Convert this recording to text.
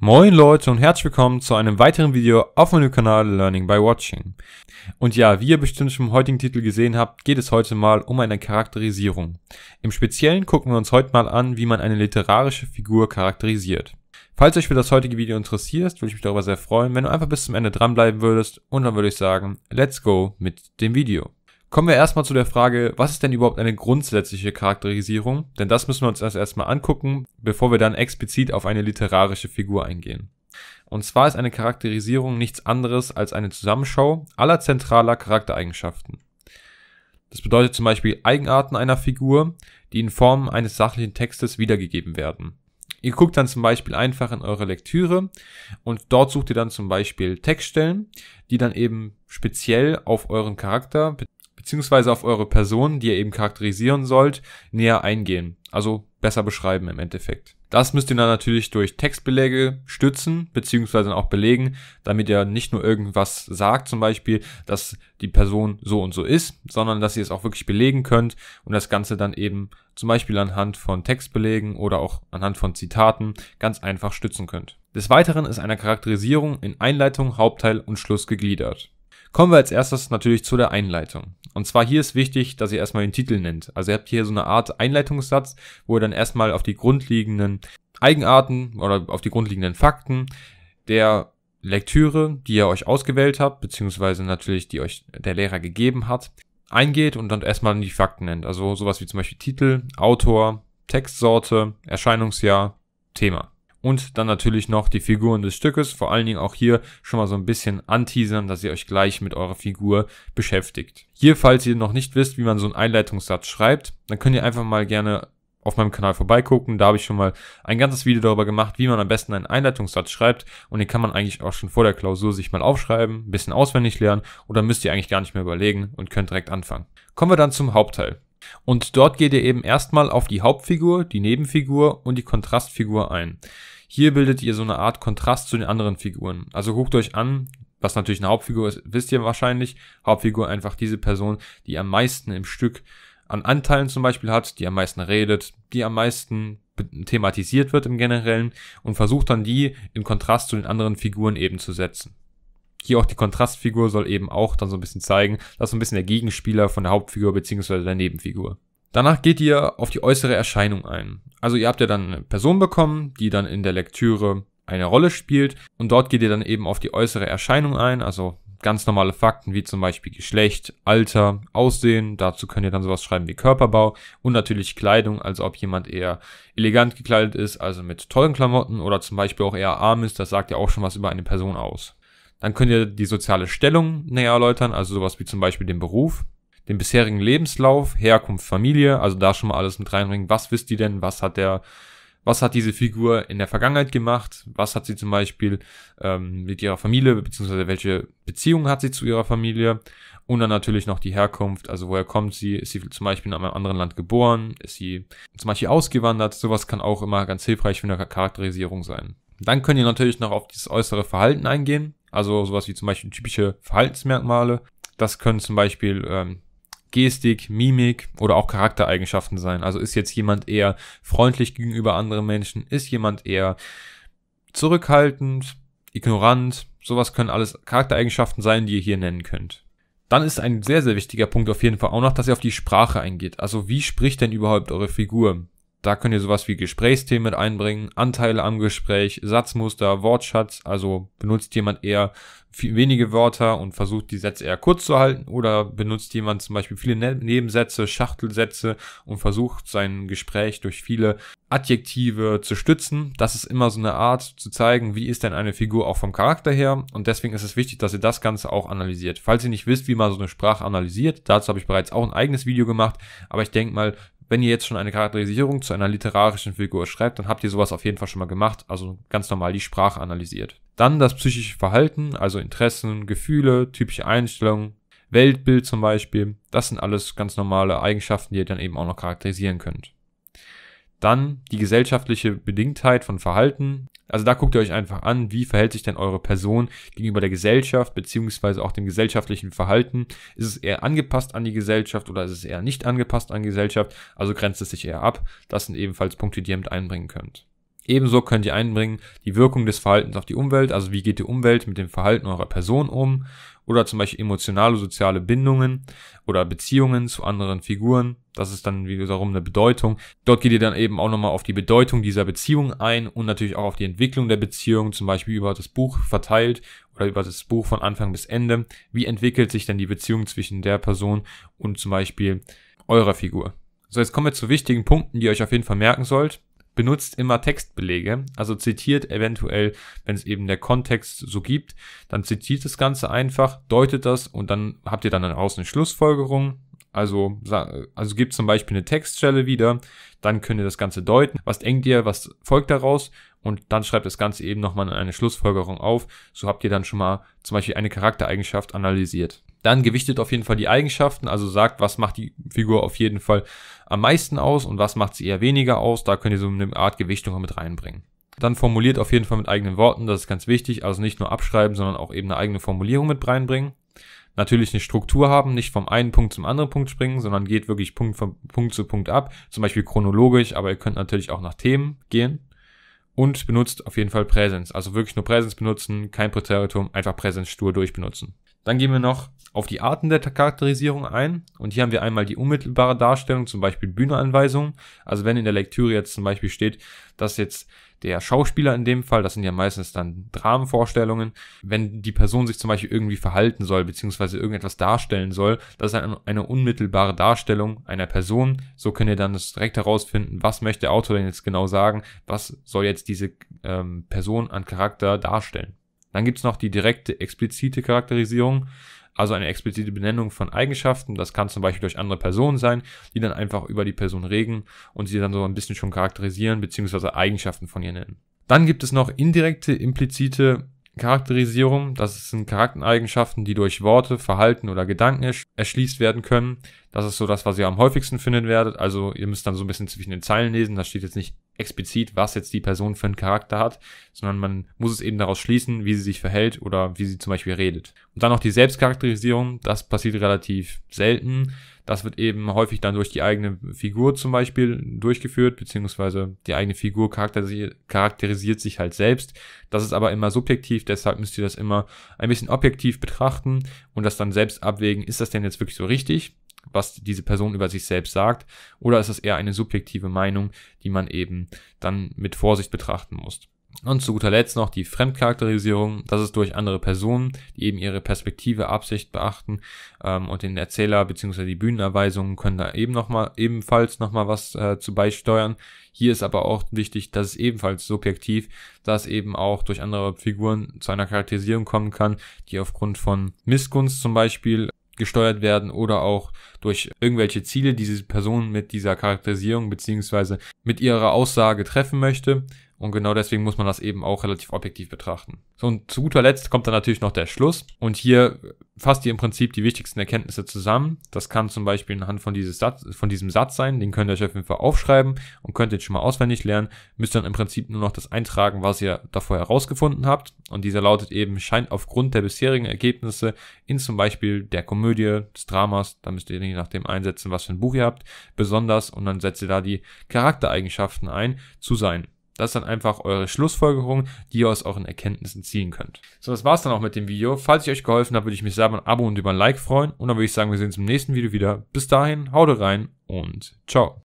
Moin Leute und herzlich willkommen zu einem weiteren Video auf meinem Kanal Learning by Watching. Und ja, wie ihr bestimmt schon im heutigen Titel gesehen habt, geht es heute mal um eine Charakterisierung. Im Speziellen gucken wir uns heute mal an, wie man eine literarische Figur charakterisiert. Falls euch für das heutige Video interessiert, würde ich mich darüber sehr freuen, wenn du einfach bis zum Ende dranbleiben würdest und dann würde ich sagen, let's go mit dem Video. Kommen wir erstmal zu der Frage, was ist denn überhaupt eine grundsätzliche Charakterisierung? Denn das müssen wir uns erstmal angucken, bevor wir dann explizit auf eine literarische Figur eingehen. Und zwar ist eine Charakterisierung nichts anderes als eine Zusammenschau aller zentraler Charaktereigenschaften. Das bedeutet zum Beispiel Eigenarten einer Figur, die in Form eines sachlichen Textes wiedergegeben werden. Ihr guckt dann zum Beispiel einfach in eure Lektüre und dort sucht ihr dann zum Beispiel Textstellen, die dann eben speziell auf euren Charakter beziehungsweise auf eure Person, die ihr eben charakterisieren sollt, näher eingehen. Also besser beschreiben im Endeffekt. Das müsst ihr dann natürlich durch Textbelege stützen, beziehungsweise auch belegen, damit ihr nicht nur irgendwas sagt, zum Beispiel, dass die Person so und so ist, sondern dass ihr es auch wirklich belegen könnt und das Ganze dann eben zum Beispiel anhand von Textbelegen oder auch anhand von Zitaten ganz einfach stützen könnt. Des Weiteren ist eine Charakterisierung in Einleitung, Hauptteil und Schluss gegliedert. Kommen wir als erstes natürlich zu der Einleitung. Und zwar hier ist wichtig, dass ihr erstmal den Titel nennt. Also ihr habt hier so eine Art Einleitungssatz, wo ihr dann erstmal auf die grundlegenden Eigenarten oder auf die grundlegenden Fakten der Lektüre, die ihr euch ausgewählt habt, beziehungsweise natürlich die euch der Lehrer gegeben hat, eingeht und dann erstmal die Fakten nennt. Also sowas wie zum Beispiel Titel, Autor, Textsorte, Erscheinungsjahr, Thema und dann natürlich noch die Figuren des Stückes. Vor allen Dingen auch hier schon mal so ein bisschen anteasern, dass ihr euch gleich mit eurer Figur beschäftigt. Hier, falls ihr noch nicht wisst, wie man so einen Einleitungssatz schreibt, dann könnt ihr einfach mal gerne auf meinem Kanal vorbeigucken. Da habe ich schon mal ein ganzes Video darüber gemacht, wie man am besten einen Einleitungssatz schreibt. Und den kann man eigentlich auch schon vor der Klausur sich mal aufschreiben, ein bisschen auswendig lernen oder müsst ihr eigentlich gar nicht mehr überlegen und könnt direkt anfangen. Kommen wir dann zum Hauptteil. Und dort geht ihr eben erstmal auf die Hauptfigur, die Nebenfigur und die Kontrastfigur ein. Hier bildet ihr so eine Art Kontrast zu den anderen Figuren. Also guckt euch an, was natürlich eine Hauptfigur ist, wisst ihr wahrscheinlich. Hauptfigur einfach diese Person, die am meisten im Stück an Anteilen zum Beispiel hat, die am meisten redet, die am meisten thematisiert wird im Generellen und versucht dann die in Kontrast zu den anderen Figuren eben zu setzen. Hier auch die Kontrastfigur soll eben auch dann so ein bisschen zeigen, dass so ein bisschen der Gegenspieler von der Hauptfigur beziehungsweise der Nebenfigur. Danach geht ihr auf die äußere Erscheinung ein. Also ihr habt ja dann eine Person bekommen, die dann in der Lektüre eine Rolle spielt und dort geht ihr dann eben auf die äußere Erscheinung ein, also ganz normale Fakten wie zum Beispiel Geschlecht, Alter, Aussehen, dazu könnt ihr dann sowas schreiben wie Körperbau und natürlich Kleidung, also ob jemand eher elegant gekleidet ist, also mit tollen Klamotten oder zum Beispiel auch eher arm ist, das sagt ja auch schon was über eine Person aus. Dann könnt ihr die soziale Stellung näher erläutern, also sowas wie zum Beispiel den Beruf, den bisherigen Lebenslauf, Herkunft, Familie, also da schon mal alles mit reinbringen. Was wisst ihr denn? Was hat der, was hat diese Figur in der Vergangenheit gemacht? Was hat sie zum Beispiel ähm, mit ihrer Familie, beziehungsweise welche Beziehung hat sie zu ihrer Familie? Und dann natürlich noch die Herkunft, also woher kommt sie? Ist sie zum Beispiel in einem anderen Land geboren? Ist sie zum Beispiel ausgewandert? Sowas kann auch immer ganz hilfreich für eine Charakterisierung sein. Dann könnt ihr natürlich noch auf das äußere Verhalten eingehen, also sowas wie zum Beispiel typische Verhaltensmerkmale. Das können zum Beispiel ähm, Gestik, Mimik oder auch Charaktereigenschaften sein. Also ist jetzt jemand eher freundlich gegenüber anderen Menschen, ist jemand eher zurückhaltend, ignorant, sowas können alles Charaktereigenschaften sein, die ihr hier nennen könnt. Dann ist ein sehr, sehr wichtiger Punkt auf jeden Fall auch noch, dass ihr auf die Sprache eingeht. Also wie spricht denn überhaupt eure Figur? Da könnt ihr sowas wie Gesprächsthemen mit einbringen, Anteile am Gespräch, Satzmuster, Wortschatz. Also benutzt jemand eher viel, wenige Wörter und versucht die Sätze eher kurz zu halten oder benutzt jemand zum Beispiel viele ne Nebensätze, Schachtelsätze und versucht sein Gespräch durch viele Adjektive zu stützen. Das ist immer so eine Art zu zeigen, wie ist denn eine Figur auch vom Charakter her und deswegen ist es wichtig, dass ihr das Ganze auch analysiert. Falls ihr nicht wisst, wie man so eine Sprache analysiert, dazu habe ich bereits auch ein eigenes Video gemacht, aber ich denke mal, wenn ihr jetzt schon eine Charakterisierung zu einer literarischen Figur schreibt, dann habt ihr sowas auf jeden Fall schon mal gemacht, also ganz normal die Sprache analysiert. Dann das psychische Verhalten, also Interessen, Gefühle, typische Einstellungen, Weltbild zum Beispiel. Das sind alles ganz normale Eigenschaften, die ihr dann eben auch noch charakterisieren könnt. Dann die gesellschaftliche Bedingtheit von Verhalten. Also da guckt ihr euch einfach an, wie verhält sich denn eure Person gegenüber der Gesellschaft, beziehungsweise auch dem gesellschaftlichen Verhalten. Ist es eher angepasst an die Gesellschaft oder ist es eher nicht angepasst an die Gesellschaft? Also grenzt es sich eher ab. Das sind ebenfalls Punkte, die ihr mit einbringen könnt. Ebenso könnt ihr einbringen die Wirkung des Verhaltens auf die Umwelt, also wie geht die Umwelt mit dem Verhalten eurer Person um oder zum Beispiel emotionale, soziale Bindungen oder Beziehungen zu anderen Figuren. Das ist dann wiederum eine Bedeutung. Dort geht ihr dann eben auch nochmal auf die Bedeutung dieser Beziehung ein und natürlich auch auf die Entwicklung der Beziehung, zum Beispiel über das Buch verteilt oder über das Buch von Anfang bis Ende. Wie entwickelt sich denn die Beziehung zwischen der Person und zum Beispiel eurer Figur? So, jetzt kommen wir zu wichtigen Punkten, die ihr euch auf jeden Fall merken sollt benutzt immer Textbelege, also zitiert eventuell, wenn es eben der Kontext so gibt, dann zitiert das Ganze einfach, deutet das und dann habt ihr dann daraus eine Schlussfolgerung. Also, also gebt zum Beispiel eine Textstelle wieder, dann könnt ihr das Ganze deuten. Was denkt ihr, was folgt daraus? Und dann schreibt das Ganze eben nochmal in eine Schlussfolgerung auf. So habt ihr dann schon mal zum Beispiel eine Charaktereigenschaft analysiert. Dann gewichtet auf jeden Fall die Eigenschaften, also sagt, was macht die Figur auf jeden Fall am meisten aus und was macht sie eher weniger aus. Da könnt ihr so eine Art Gewichtung mit reinbringen. Dann formuliert auf jeden Fall mit eigenen Worten, das ist ganz wichtig. Also nicht nur abschreiben, sondern auch eben eine eigene Formulierung mit reinbringen natürlich eine Struktur haben, nicht vom einen Punkt zum anderen Punkt springen, sondern geht wirklich Punkt, von Punkt zu Punkt ab, zum Beispiel chronologisch, aber ihr könnt natürlich auch nach Themen gehen und benutzt auf jeden Fall Präsenz, also wirklich nur Präsenz benutzen, kein Präteritum, einfach Präsenz stur durchbenutzen. Dann gehen wir noch auf die Arten der Charakterisierung ein. Und hier haben wir einmal die unmittelbare Darstellung, zum Beispiel Bühneanweisungen. Also wenn in der Lektüre jetzt zum Beispiel steht, dass jetzt der Schauspieler in dem Fall, das sind ja meistens dann Dramenvorstellungen, wenn die Person sich zum Beispiel irgendwie verhalten soll, beziehungsweise irgendetwas darstellen soll, das ist eine, unmittelbare Darstellung einer Person. So könnt ihr dann das direkt herausfinden, was möchte der Autor denn jetzt genau sagen, was soll jetzt diese ähm, Person an Charakter darstellen. Dann gibt's noch die direkte, explizite Charakterisierung. Also eine explizite Benennung von Eigenschaften. Das kann zum Beispiel durch andere Personen sein, die dann einfach über die Person regen und sie dann so ein bisschen schon charakterisieren bzw. Eigenschaften von ihr nennen. Dann gibt es noch indirekte, implizite Charakterisierung. Das sind Charaktereigenschaften, die durch Worte, Verhalten oder Gedanken ersch erschließt werden können. Das ist so das, was ihr am häufigsten finden werdet. Also ihr müsst dann so ein bisschen zwischen den Zeilen lesen. Da steht jetzt nicht explizit, was jetzt die Person für einen Charakter hat, sondern man muss es eben daraus schließen, wie sie sich verhält oder wie sie zum Beispiel redet. Und dann noch die Selbstcharakterisierung. Das passiert relativ selten. Das wird eben häufig dann durch die eigene Figur zum Beispiel durchgeführt, beziehungsweise die eigene Figur charakterisiert sich halt selbst. Das ist aber immer subjektiv, deshalb müsst ihr das immer ein bisschen objektiv betrachten und das dann selbst abwägen, ist das denn jetzt wirklich so richtig? was diese Person über sich selbst sagt, oder ist es eher eine subjektive Meinung, die man eben dann mit Vorsicht betrachten muss. Und zu guter Letzt noch die Fremdcharakterisierung. Das ist durch andere Personen, die eben ihre Perspektive, Absicht beachten ähm, und den Erzähler bzw. die Bühnenerweisungen können da eben noch mal, ebenfalls nochmal was äh, zu beisteuern. Hier ist aber auch wichtig, dass es ebenfalls subjektiv, dass eben auch durch andere Figuren zu einer Charakterisierung kommen kann, die aufgrund von Missgunst zum Beispiel gesteuert werden oder auch durch irgendwelche Ziele, die diese Person mit dieser Charakterisierung beziehungsweise mit ihrer Aussage treffen möchte. Und genau deswegen muss man das eben auch relativ objektiv betrachten. So, und zu guter Letzt kommt dann natürlich noch der Schluss. Und hier fasst ihr im Prinzip die wichtigsten Erkenntnisse zusammen. Das kann zum Beispiel anhand von, dieses Satz, von diesem Satz sein. Den könnt ihr euch auf jeden Fall aufschreiben und könnt den schon mal auswendig lernen. Müsst dann im Prinzip nur noch das eintragen, was ihr davor herausgefunden habt. Und dieser lautet eben, scheint aufgrund der bisherigen Ergebnisse in zum Beispiel der Komödie, des Dramas, da müsst ihr je nachdem einsetzen, was für ein Buch ihr habt, besonders. Und dann setzt ihr da die Charaktereigenschaften ein, zu sein. Das ist dann einfach eure Schlussfolgerung, die ihr aus euren Erkenntnissen ziehen könnt. So, das war's dann auch mit dem Video. Falls ich euch geholfen habe, würde ich mich sehr über ein Abo und über ein Like freuen. Und dann würde ich sagen, wir sehen uns im nächsten Video wieder. Bis dahin, haut rein und ciao.